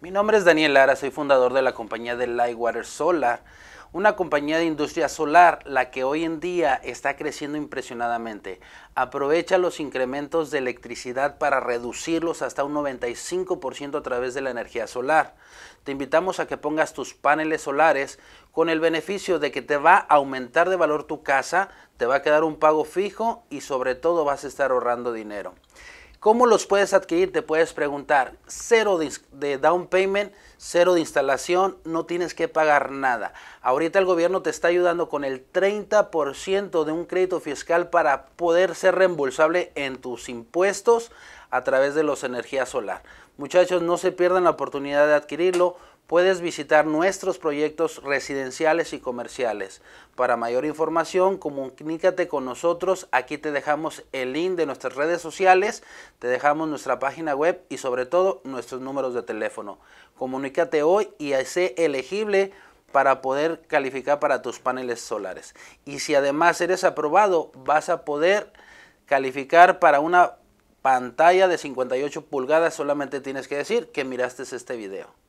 Mi nombre es Daniel Lara, soy fundador de la compañía de Lightwater Solar, una compañía de industria solar, la que hoy en día está creciendo impresionadamente. Aprovecha los incrementos de electricidad para reducirlos hasta un 95% a través de la energía solar. Te invitamos a que pongas tus paneles solares con el beneficio de que te va a aumentar de valor tu casa, te va a quedar un pago fijo y sobre todo vas a estar ahorrando dinero. ¿Cómo los puedes adquirir? Te puedes preguntar. Cero de, down payment, cero de instalación, no tienes que pagar nada. Ahorita el gobierno te está ayudando con el 30% de un crédito fiscal para poder ser reembolsable en tus impuestos a través de los energías solar. Muchachos, no se pierdan la oportunidad de adquirirlo puedes visitar nuestros proyectos residenciales y comerciales. Para mayor información, comunícate con nosotros. Aquí te dejamos el link de nuestras redes sociales, te dejamos nuestra página web y sobre todo nuestros números de teléfono. Comunícate hoy y sé elegible para poder calificar para tus paneles solares. Y si además eres aprobado, vas a poder calificar para una pantalla de 58 pulgadas. Solamente tienes que decir que miraste este video.